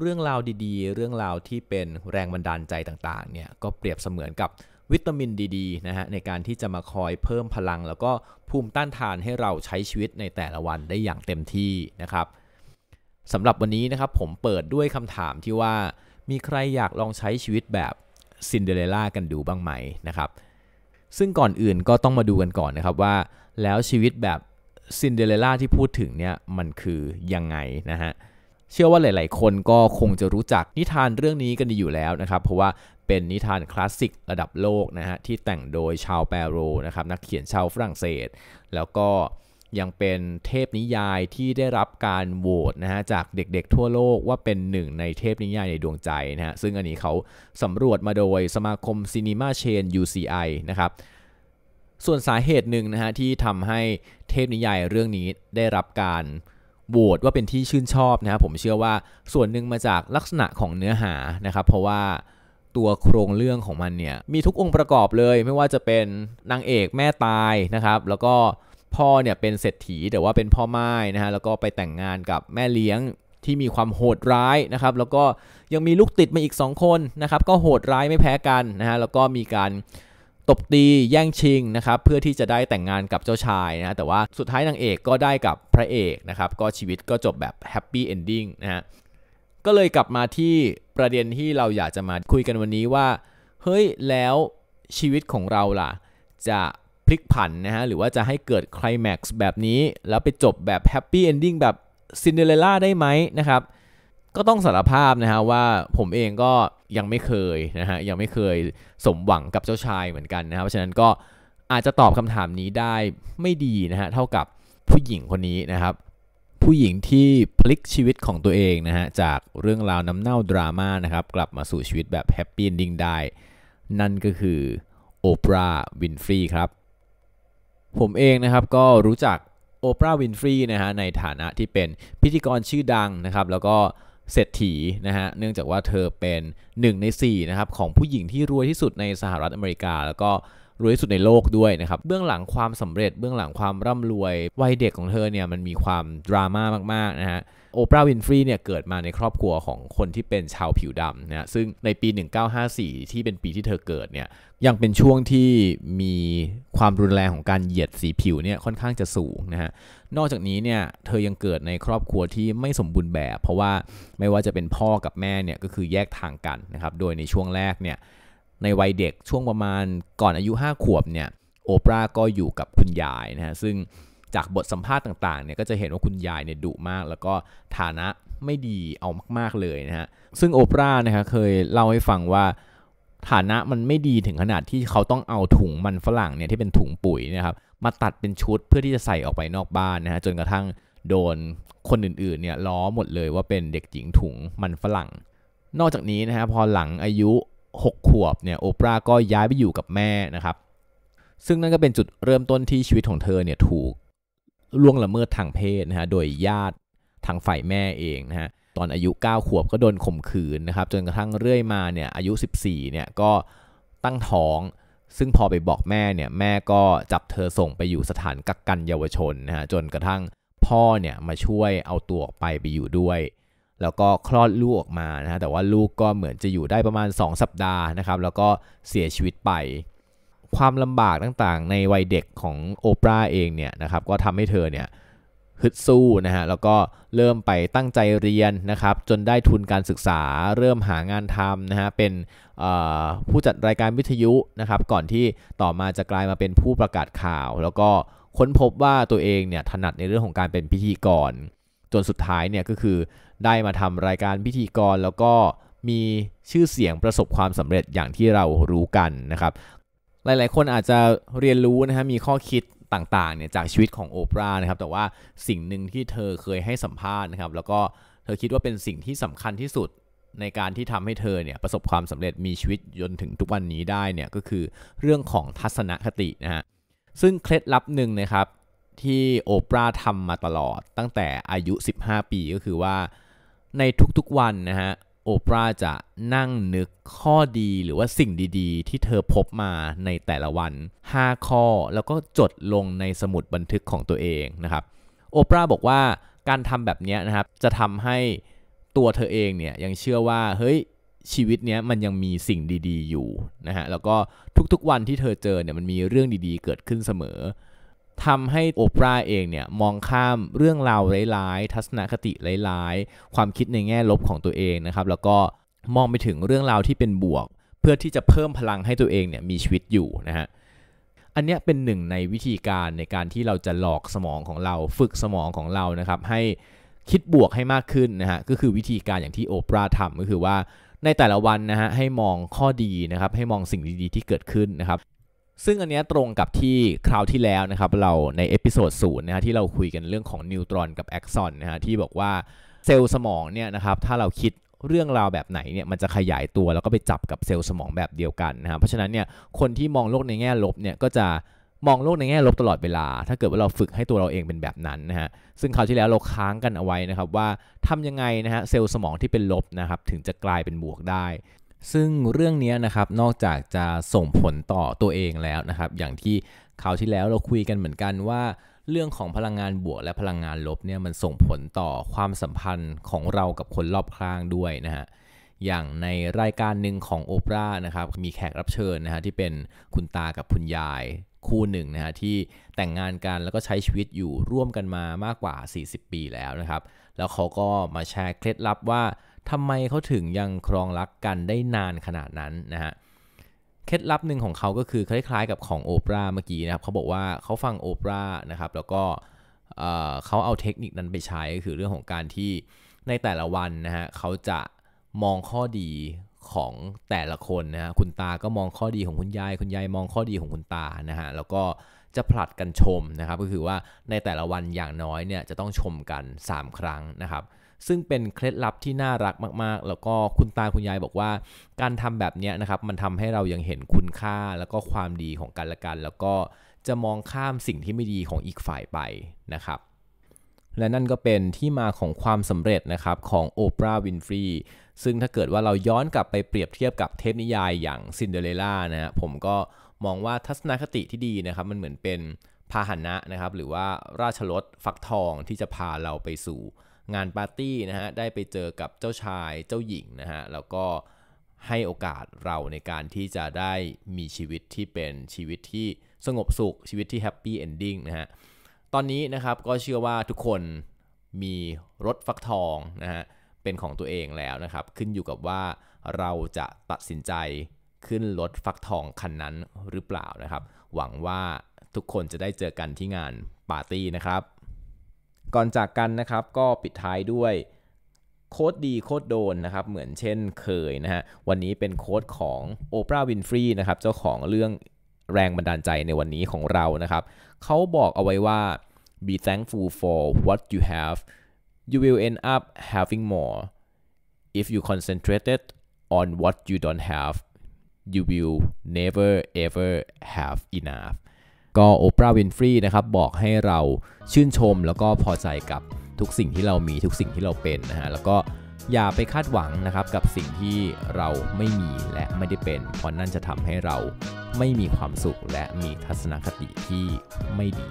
เรื่องราวดี ๆ เรื่องราวที่เป็นแรงบันดาลใจต่างๆ เนี่ยก็เปรียบเสมือนกับวิตามินดีๆนะฮะในการที่จะมาคอยเพิ่มพลังแล้วก็ภูมิต้านทานให้เราใช้ชีวิตในแต่ละวันได้อย่างเต็มที่นะครับสำหรับวันนี้นะครับผมเปิดด้วยคำถามที่ว่ามีใครอยากลองใช้ชีวิตแบบซินเดอเรล่ากันดูบ้างไหมนะครับ ซึ่งก่อนอื่นก็ต้องมาดูกันก่อนนะครับว่า แล้วชีวิตแบบซินเดอเรล่าที่พูดถึงเนี่ยมันคือยังไงนะฮะเชื่อว่าหลาย ๆ คนก็คงจะรู้จักนิทานเรื่องนี้กันดีอยู่แล้วนะครับเพราะว่าเป็นนิทานคลาสสิกระดับโลกนะฮะที่แต่งโดยชาวแปโรนะครับนักเขียนชาวฝรั่งเศส แล้วก็ยังเป็นเทพนิยายที่ได้รับการโหวตนะฮะจากเด็กๆ ทั่วโลกว่าเป็นหนึ่งในเทพนิยายในดวงใจนะฮะซึ่งอันนี้เขาสำรวจมาโดยสมาคมซีนีมาเชน UCI นะครับส่วนสาเหตุหนึ่งนะฮะที่ทำให้เทพนิยายเรื่องนี้ได้รับการโโหวตว่าเป็นที่ชื่นชอบนะครับผมเชื่อว่าส่วนหนึ่งมาจากลักษณะของเนื้อหานะครับเพราะว่าตัวโครงเรื่องของมันเนี่ยมีทุกองค์ประกอบเลย ไม่ว่าจะเป็นนางเอกแม่ตายนะครับแล้วก็พ่อเนี่ยเป็นเศรษฐีแต่ว่าเป็นพ่อไม้นะฮะแล้วก็ไปแต่งงานกับแม่เลี้ยงที่มีความโหดร้ายนะครับ แล้วก็ยังมีลูกติดมาอีก 2 คนนะครับก็โหดร้ายไม่แพ้กันนะฮะแล้วก็มีการตบตีแย่งชิงนะครับ เพื่อที่จะได้แต่งงานกับเจ้าชายนะแต่ว่าสุดท้ายนางเอกก็ได้กับพระเอกนะครับ ก็ชีวิตก็จบแบบแฮปปี้เอนดิ้งนะฮะก็เลยกลับมาที่ประเด็นที่เราอยากจะมาคุยกันวันนี้ว่า เฮ้ยแล้วชีวิตของเราล่ะ จะพลิกผันนะฮะหรือว่าจะให้เกิดคลแม็กซ์แบบนี้ แล้วไปจบแบบแฮปปี้เอนดิ้งแบบซินเดอเรลล่าได้ไหมนะครับก็ต้องสารภาพนะฮะว่าผมเองก็ยังไม่เคยนะฮะยังไม่เคยสมหวังกับเจ้าชายเหมือนกันนะครับเพราะฉะนั้นก็อาจจะตอบคำถามนี้ได้ไม่ดีนะฮะเท่ากับผู้หญิงคนนี้นะครับ ผู้หญิงที่พลิกชีวิตของตัวเองนะฮะจากเรื่องราวน้ำเน่าดราม่านะครับกลับมาสู่ชีวิตแบบแฮปปี้เอนดิ้งได้นั่นก็คือโอปราห์วินฟรีครับ ผมเองนะครับก็รู้จักโอปราห์วินฟรีนะฮะในฐานะที่เป็นพิธีกรชื่อดังนะครับแล้วก็เศรษฐีนะฮะ เนื่องจากว่าเธอเป็น 1 ใน4นะครับของผู้หญิงที่รวยที่สุดในสหรัฐอเมริกา แล้วก็รวยที่สุดในโลกด้วยนะครับ เบื้องหลังความสำเร็จเบื้องหลังความร่ำรวยวัยเด็กของเธอเนี่ยมันมีความดราม่ามากๆนะฮะโอปราห์วินฟรีเนี่ยเกิดมาในครอบครัวของคนที่เป็นชาวผิวดำนะซึ่งในปี 1954 ที่เป็นปีที่เธอเกิดเนี่ยยังเป็นช่วงที่มีความรุนแรงของการเหยียดสีผิวเนี่ยค่อนข้างจะสูงนะฮะนอกจากนี้เนี่ยเธอยังเกิดในครอบครัวที่ไม่สมบูรณ์แบบเพราะว่าไม่ว่าจะเป็นพ่อกับแม่เนี่ยก็คือแยกทางกันนะครับโดยในช่วงแรกเนี่ยในวัยเด็กช่วงประมาณก่อนอายุ 5 ขวบเนี่ยโอปราห์ก็อยู่กับคุณยายนะฮะซึ่งจากบทสัมภาษณ์ต่างๆ เนี่ยก็จะเห็นว่าคุณยายเนี่ยดุมาก แล้วก็ฐานะไม่ดีเอามากๆเลยนะฮะ ซึ่งโอปราห์นะครับเคยเล่าให้ฟังว่าฐานะมันไม่ดีถึงขนาดที่เขาต้องเอาถุงมันฝรั่งเนี่ยที่เป็นถุงปุ๋ยนะครับมาตัดเป็นชุดเพื่อที่จะใส่ออกไปนอกบ้านนะฮะจนกระทั่งโดนคนอื่นๆเนี่ยล้อหมดเลยว่าเป็นเด็กหญิงถุงมันฝรั่ง นอกจากนี้นะฮะพอหลังอายุ 6 ขวบเนี่ยโอปราก็ย้ายไปอยู่กับแม่นะครับซึ่งนั่นก็เป็นจุดเริ่มต้นที่ชีวิตของเธอเนี่ยถูกล่วงละเมิดทางเพศนะฮะโดยญาติทางฝ่ายแม่เองนะฮะตอนอายุ 9 ขวบก็โดนข่มขืนนะครับจนกระทั่งเรื่อยมาเนี่ยอายุ 14เนี่ยก็ตั้งท้องซึ่งพอไปบอกแม่เนี่ยแม่ก็จับเธอส่งไปอยู่สถานกักกันเยาวชนนะฮะจนกระทั่งพ่อเนี่ยมาช่วยเอาตัวออกไปไปอยู่ด้วย แล้วก็คลอดลูกออกมานะฮะแต่ว่าลูกก็เหมือนจะอยู่ได้ประมาณ 2 สัปดาห์นะครับ แล้วก็เสียชีวิตไปความลำบากต่างๆ ในวัยเด็กของโอปราเองเนี่ยนะครับ ก็ทำให้เธอเนี่ยฮึดสู้นะฮะ แล้วก็เริ่มไปตั้งใจเรียนนะครับ จนได้ทุนการศึกษา เริ่มหางานทำนะฮะ เป็นผู้จัดรายการวิทยุนะครับ ก่อนที่ต่อมาจะกลายมาเป็นผู้ประกาศข่าว แล้วก็ค้นพบว่าตัวเองเนี่ยถนัดในเรื่องของการเป็นพิธีกร จนสุดท้ายเนี่ยก็คือได้มาทำรายการพิธีกร แล้วก็มีชื่อเสียงประสบความสำเร็จอย่างที่เรารู้กันนะครับหลายๆ คนอาจจะเรียนรู้นะฮะมีข้อคิดต่างๆ เนี่ยจากชีวิตของโอปราห์นะครับ แต่ว่าสิ่งหนึ่งที่เธอเคยให้สัมภาษณ์นะครับแล้วก็เธอคิดว่าเป็นสิ่งที่สำคัญที่สุดในการที่ทำให้เธอเนี่ยประสบความสำเร็จมีชีวิตจนถึงทุกวันนี้ได้เนี่ยก็คือเรื่องของทัศนคตินะฮะซึ่งเคล็ดลับหนึ่งนะครับ ที่โอปราห์ทำมาตลอด ตั้งแต่อายุ 15 ปีก็คือว่าในทุกๆวันนะฮะโอปราจะนั่งนึกข้อดีหรือว่าสิ่งดีๆที่เธอพบมาในแต่ละวัน 5 ข้อแล้วก็จดลงในสมุดบันทึกของตัวเองนะครับโอปราบอกว่าการทำแบบนี้นะครับจะทำให้ตัวเธอเองเนี่ยยังเชื่อว่าเฮ้ยชีวิตเนี้ยมันยังมีสิ่งดีๆอยู่นะฮะแล้วก็ทุกๆวันที่เธอเจอเนี่ยมันมีเรื่องดีๆเกิดขึ้นเสมอทำให้โอปราเองเนี่ยมองข้ามเรื่องราวร้าย ๆ ทัศนคติร้าย ๆ ความคิดในแง่ลบของตัวเองนะครับ แล้วก็มองไปถึงเรื่องราวที่เป็นบวก เพื่อที่จะเพิ่มพลังให้ตัวเองเนี่ยมีชีวิตอยู่นะฮะอันนี้เป็นหนึ่งในวิธีการในการที่เราจะหลอกสมองของเราฝึกสมองของเรานะครับ ให้คิดบวกให้มากขึ้นนะฮะก็คือวิธีการอย่างที่โอปราทำก็คือว่าในแต่ละวันนะฮะให้มองข้อดีนะครับ ให้มองสิ่งดีๆที่เกิดขึ้นนะครับซึ่งอันนี้ตรงกับที่คราวที่แล้วนะครับเราในเอพิโซดศูนย์นะฮะที่เราคุยกันเรื่องของนิวตรอนกับแอคซอนนะฮะที่บอกว่าเซลล์สมองเนี่ยนะครับถ้าเราคิดเรื่องราวแบบไหนเนี่ยมันจะขยายตัวแล้วก็ไปจับกับเซลล์สมองแบบเดียวกันนะครับเพราะฉะนั้นเนี่ยคนที่มองโลกในแง่ลบเนี่ยก็จะมองโลกในแง่ลบตลอดเวลา ถ้าเกิดว่าเราฝึกให้ตัวเราเองเป็นแบบนั้นนะฮะซึ่งคราวที่แล้วเราค้างกันเอาไว้นะครับว่าทำยังไงนะฮะเซลล์สมองที่เป็นลบนะครับถึงจะกลายเป็นบวกได้ซึ่งเรื่องนี้นะครับนอกจากจะส่งผลต่อตัวเองแล้วนะครับอย่างที่คราวที่แล้วเราคุยกันเหมือนกันว่า เรื่องของพลังงานบวกและพลังงานลบเนี่ยมันส่งผลต่อความสัมพันธ์ของเรากับคนรอบข้างด้วยนะฮะอย่างในรายการหนึ่งของโอปรานะครับมีแขกรับเชิญนะฮะที่เป็นคุณตากับคุณยายคู่หนึ่งนะฮะที่แต่งงานกันแล้วก็ใช้ชีวิตอยู่ร่วมกันมามากกว่า 40 ปีแล้วนะครับแล้วเขาก็มาแชร์เคล็ดลับว่าทำไมเขาถึงยังครองรักกันได้นานขนาดนั้นนะฮะเคล็ดลับหนึ่งของเขาก็คือคล้ายๆ กับของโอปราเมื่อกี้นะครับเขาบอกว่าเขาฟังโอปรานะครับแล้วก็เขาเอาเทคนิคนั้นไปใช้ก็คือเรื่องของการที่ในแต่ละวันนะฮะเขาจะมองข้อดีของแต่ละคนนะฮะคุณตาก็มองข้อดีของคุณยายคุณยายมองข้อดีของคุณตานะฮะแล้วก็จะผลัดกันชมนะครับก็คือว่าในแต่ละวันอย่างน้อยเนี่ยจะต้องชมกัน 3 ครั้งนะครับ ซึ่งเป็นเคล็ดลับที่น่ารักมากๆ แล้วก็คุณตาคุณยายบอกว่า การทำแบบนี้นะครับมันทำให้เรายังเห็นคุณค่าแล้วก็ความดีของกันและกัน แล้วก็จะมองข้ามสิ่งที่ไม่ดีของอีกฝ่ายไปนะครับ และนั่นก็เป็นที่มาของความสำเร็จนะครับของโอปราห์วินฟรีซึ่งถ้าเกิดว่าเราย้อนกลับไปเปรียบเทียบกับเทพนิยายอย่างซินเดอเรลล่านะผมก็มองว่าทัศนคติที่ดีนะครับมันเหมือนเป็นพาหนะนะครับหรือว่าราชรถฟักทองที่จะพาเราไปสู่ งานปาร์ตี้นะฮะได้ไปเจอกับเจ้าชายเจ้าหญิงนะฮะแล้วก็ให้โอกาสเราในการที่จะได้มีชีวิตที่เป็นชีวิตที่สงบสุข ชีวิตที่แฮปปี้เอนดิ้งนะฮะตอนนี้นะครับก็เชื่อว่าทุกคนมีรถฟักทองนะฮะเป็นของตัวเองแล้วนะครับขึ้นอยู่กับว่าเราจะตัดสินใจขึ้นรถฟักทองคันนั้นหรือเปล่านะครับ หวังว่าทุกคนจะได้เจอกันที่งานปาร์ตี้นะครับ ก่อนจากกันนะครับก็ปิดท้ายด้วย โค้ดดีโค้ดโดนนะครับ เหมือนเช่นเคยนะฮะ วันนี้เป็นโค้ดของโอปราห์วินฟรีนะครับ เจ้าของเรื่องแรงบันดาลใจในวันนี้ของเรานะครับ เขาบอกเอาไว้ว่า be thankful for what you have you will end up having more if you concentrated on what you don't have you will never ever have enough ก็โอปราห์วินฟรีนะครับบอกให้เราชื่นชมแล้วก็พอใจกับทุกสิ่งที่เรามีทุกสิ่งที่เราเป็นนะฮะ แล้วก็อย่าไปคาดหวังนะครับ กับสิ่งที่เราไม่มีและไม่ได้เป็นเพราะนั่นจะทำให้เราไม่มีความสุขและมีทัศนคติที่ไม่ดี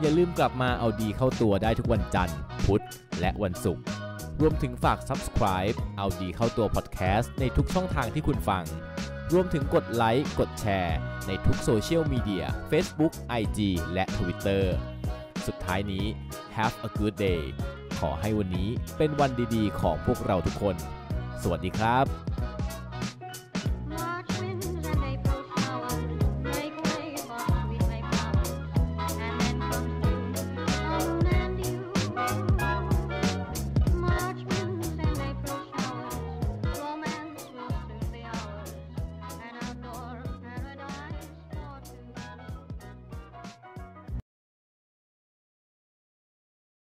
อย่าลืมกลับมาเอาดีเข้าตัวได้ทุกวันจันทร์พุธและวันศุกร์รวมถึงฝาก subscribe เอาดีเข้าตัว podcast ในทุกช่องทางที่คุณฟัง รวมถึงกดไลค์กดแชร์ ในทุกโซเชียลมีเดีย Facebook IG และ Twitter สุดท้ายนี้ have a good day ขอให้วันนี้เป็นวันดีๆของพวกเราทุกคน สวัสดีครับ